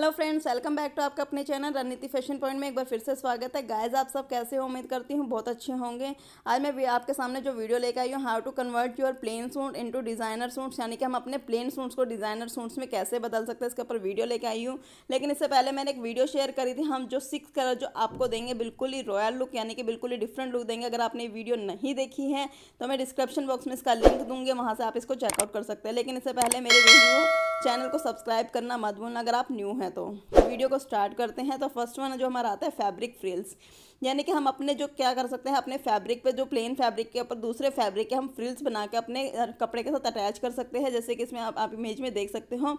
hello friends welcome back to आपका अपने channel रणनीति फैशन पॉइंट में एक बार फिर से स्वागत है गाइस आप सब कैसे हो उम्मीद करती हूँ बहुत अच्छे होंगे आज मैं आपके सामने जो वीडियो लेकर आई हूँ how to convert your plain suit into designer suits यानी कि हम अपने प्लेन सूट्स को डिज़ाइनर सूट्स में कैसे बदल सकते हैं इसके ऊपर वीडियो लेकर आई हूँ लेकिन इससे पहले मैंने एक वीडियो शेयर करी थी हम जो सिक्स कलर जो आपको देंगे बिल्कुल ही रॉयल लुक यानी कि बिल्कुल ही डिफरेंट लुक देंगे अगर आपने वीडियो नहीं देखी है तो मैं डिस्क्रिप्शन बॉक्स में इसका लिंक दूंगी वहाँ से आप इसको चेकआउट कर सकते हैं लेकिन इससे पहले मेरे वीडियो चैनल को सब्सक्राइब करना मत भूलना अगर आप न्यू हैं तो वीडियो को स्टार्ट करते हैं तो फर्स्ट वन जो हमारा आता है फैब्रिक फ्रिल्स यानी कि हम अपने जो क्या कर सकते हैं अपने फैब्रिक पे जो प्लेन फैब्रिक के ऊपर दूसरे फैब्रिक के हम फ्रिल्स बना के अपने कपड़े के साथ अटैच कर सकते हैं जैसे कि इसमें आप, आप इमेज में देख सकते हो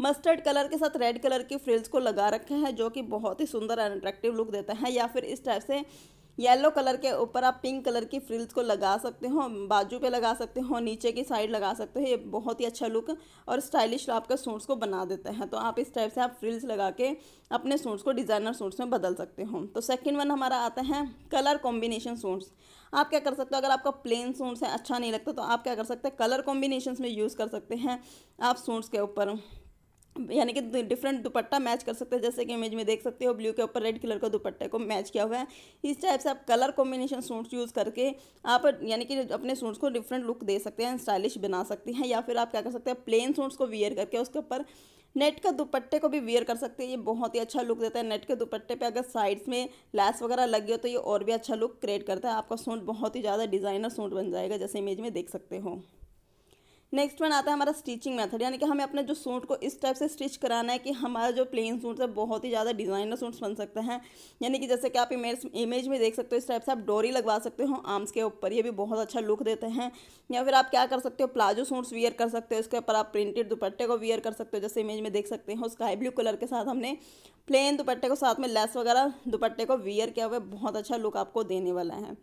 मस्टर्ड कलर के साथ रेड कलर की फ्रिल्स को लगा रखे हैं जो कि बहुत ही सुंदर एंड अट्रैक्टिव लुक देता है या फिर इस टाइप से येलो कलर के ऊपर आप पिंक कलर की फ्रिल्स को लगा सकते हो बाजू पे लगा सकते हो नीचे की साइड लगा सकते हो ये बहुत ही अच्छा लुक और स्टाइलिश आपका सूट्स को बना देता है तो आप इस टाइप से आप फ्रिल्स लगा के अपने सूट्स को डिज़ाइनर सूट्स में बदल सकते हो तो सेकेंड वन हमारा आता है कलर कॉम्बिनेशन सूट्स आप क्या कर सकते हो अगर आपका प्लेन सूट्स है अच्छा नहीं लगता तो आप क्या कर सकते हैं कलर कॉम्बिनेशन में यूज़ कर सकते हैं आप सूट्स के ऊपर यानी कि डिफरेंट दुपट्टा मैच कर सकते हैं जैसे कि इमेज में देख सकते हो ब्लू के ऊपर रेड कलर का दुपट्टे को मैच किया हुआ है इस टाइप से आप कलर कॉम्बिनेशन सूट्स यूज़ करके आप यानी कि अपने सूट्स को डिफरेंट लुक दे सकते हैं स्टाइलिश बना सकते हैं या फिर आप क्या कर सकते हैं प्लेन सूट्स को वियर करके उसके ऊपर नेट का दुपट्टे को भी वियर कर सकते हैं ये बहुत ही अच्छा लुक देता है नेट के दुपट्टे पे अगर साइड्स में लैस वगैरह लग हो तो ये और भी अच्छा लुक क्रिएट करता है आपका सूट बहुत ही ज़्यादा डिज़ाइनर सूट बन जाएगा जैसे इमेज में देख सकते हो नेक्स्ट वन आता है हमारा स्टिचिंग मेथड यानी कि हमें अपने जो सूट को इस टाइप से स्टिच कराना है कि हमारा जो प्लेन सूट है बहुत ही ज़्यादा डिज़ाइनर सूट्स बन सकते हैं यानी कि जैसे कि आप इमेज इमेज में देख सकते हो इस टाइप से आप डोरी लगवा सकते हो आर्म्स के ऊपर ये भी बहुत अच्छा लुक देते हैं या फिर आप क्या कर सकते हो प्लाजो सूट्स वियर कर सकते हो इसके ऊपर आप प्रिंटेड दुपट्टे को वियर कर सकते हो जैसे इमेज में देख सकते हो स्काई ब्लू कलर के साथ हमने प्लेन दुपट्टे को साथ में लेस वगैरह दुपट्टे को वियर किया हुआ बहुत अच्छा लुक आपको देने वाला है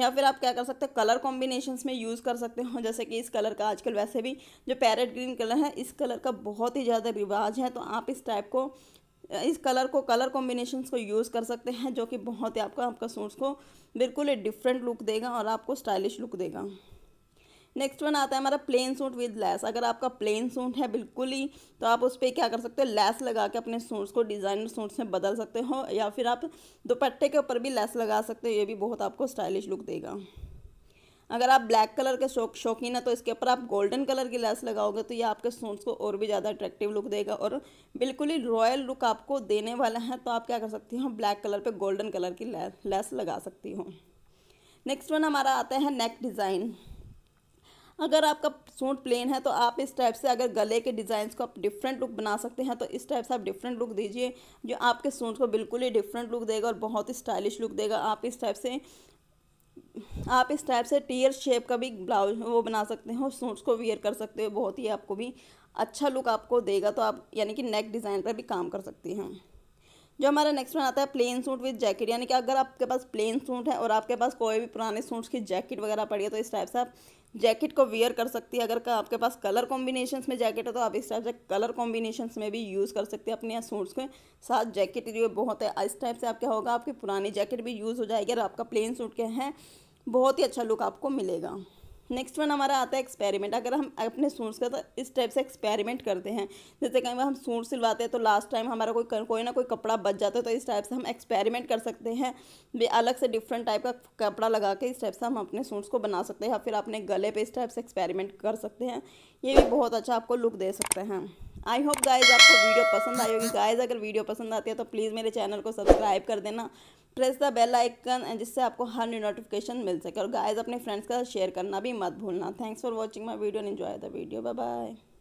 या फिर आप क्या कर सकते हो कलर कॉम्बिनेशंस में यूज़ कर सकते हो जैसे कि इस कलर का आजकल वैसे भी जो पैरेट ग्रीन कलर है इस कलर का बहुत ही ज़्यादा रिवाज है तो आप इस टाइप को इस कलर को कलर कॉम्बिनेशंस को यूज़ कर सकते हैं जो कि बहुत ही आपका आपका सूट्स को बिल्कुल डिफरेंट लुक देगा और आपको स्टाइलिश लुक देगा नेक्स्ट वन आता है हमारा प्लेन सूट विद लेस अगर आपका प्लेन सूट है बिल्कुल ही तो आप उस पर क्या कर सकते हो लेस लगा के अपने सूट्स को डिज़ाइनर सूट्स में बदल सकते हो या फिर आप दुपट्टे के ऊपर भी लेस लगा सकते हो ये भी बहुत आपको स्टाइलिश लुक देगा अगर आप ब्लैक कलर के शौक शौकीन है तो इसके ऊपर आप गोल्डन कलर की लेस लगाओगे तो ये आपके सूट्स को और भी ज़्यादा अट्रैक्टिव लुक देगा और बिल्कुल ही रॉयल लुक आपको देने वाला है तो आप क्या कर सकती हो ब्लैक कलर पे गोल्डन कलर की लैस लगा सकती हो नेक्स्ट वन हमारा आता है नेक डिज़ाइन अगर आपका सूट प्लेन है तो आप इस टाइप से अगर गले के डिज़ाइंस को आप डिफरेंट लुक बना सकते हैं तो इस टाइप से आप डिफरेंट लुक दीजिए जो आपके सूट को बिल्कुल ही डिफरेंट लुक देगा और बहुत ही स्टाइलिश लुक देगा आप इस टाइप से आप इस टाइप से टीयर शेप का भी ब्लाउज वो बना सकते और सूट्स को वियर कर सकते हो बहुत ही आपको भी अच्छा लुक आपको देगा तो आप यानी कि नेक डिज़ाइन पर भी काम कर सकती हैं जो हमारा नेक्स्ट वन आता है प्लेन सूट विद जैकेट यानी कि अगर आपके पास प्लेन सूट है और आपके पास कोई भी पुराने सूट्स की जैकेट वगैरह पड़ी है तो इस टाइप से आप जैकेट को वेयर कर सकती है अगर का आपके पास कलर कॉम्बिनेशन में जैकेट हो तो आप इस टाइप से कलर कॉम्बिनेशन में भी यूज़ कर सकते हैं अपने यहाँ सूट्स के साथ जैकेट जो बहुत है इस टाइप से आप क्या होगा आपकी पुरानी जैकेट भी यूज़ हो जाएगी और आपका प्लेन सूट के हैं बहुत ही अच्छा लुक आपको मिलेगा नेक्स्ट वन हमारा आता है एक्सपेरिमेंट अगर हम अपने सूट्स का तो इस टाइप से एक्सपेरिमेंट करते हैं जैसे कहीं हम सूट सिलवाते हैं तो लास्ट टाइम हमारा कोई कोई ना कोई कपड़ा बच जाता है तो इस टाइप से हम एक्सपेरिमेंट कर सकते हैं भी अलग से डिफरेंट टाइप का कपड़ा लगा के इस टाइप से हम अपने सूट्स को बना सकते हैं या फिर अपने गले पर इस टाइप से एक्सपेरिमेंट कर सकते हैं ये भी बहुत अच्छा आपको लुक दे सकते हैं आई होप गाइज आपको वीडियो पसंद आई होगी गाइज अगर वीडियो पसंद आती है तो प्लीज़ मेरे चैनल को सब्सक्राइब कर देना प्रेस द बेल आइकन जिससे आपको हर न्यू नोटिफिकेशन मिल सके और गाइज अपने फ्रेंड्स का शेयर करना भी मत भूलना thanks for watching my video enjoy the video bye bye